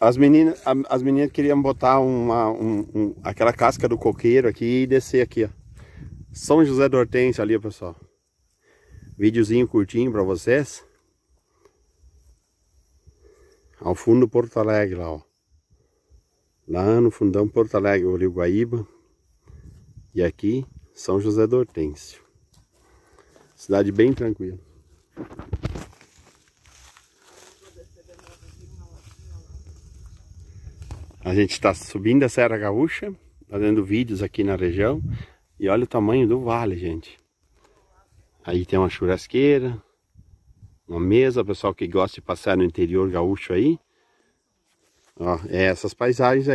As meninas, as meninas queriam botar uma, um, um, aquela casca do coqueiro aqui e descer aqui, ó. São José do Hortense ali, pessoal. Videozinho curtinho pra vocês. Ao fundo Porto Alegre lá, ó. Lá no fundão Porto Alegre, o Rio Guaíba. E aqui, São José do Hortêncio. Cidade bem tranquila. A gente está subindo a Serra Gaúcha, fazendo vídeos aqui na região. E olha o tamanho do vale, gente. Aí tem uma churrasqueira, uma mesa, pessoal que gosta de passar no interior gaúcho aí. Ó, é essas paisagens aí.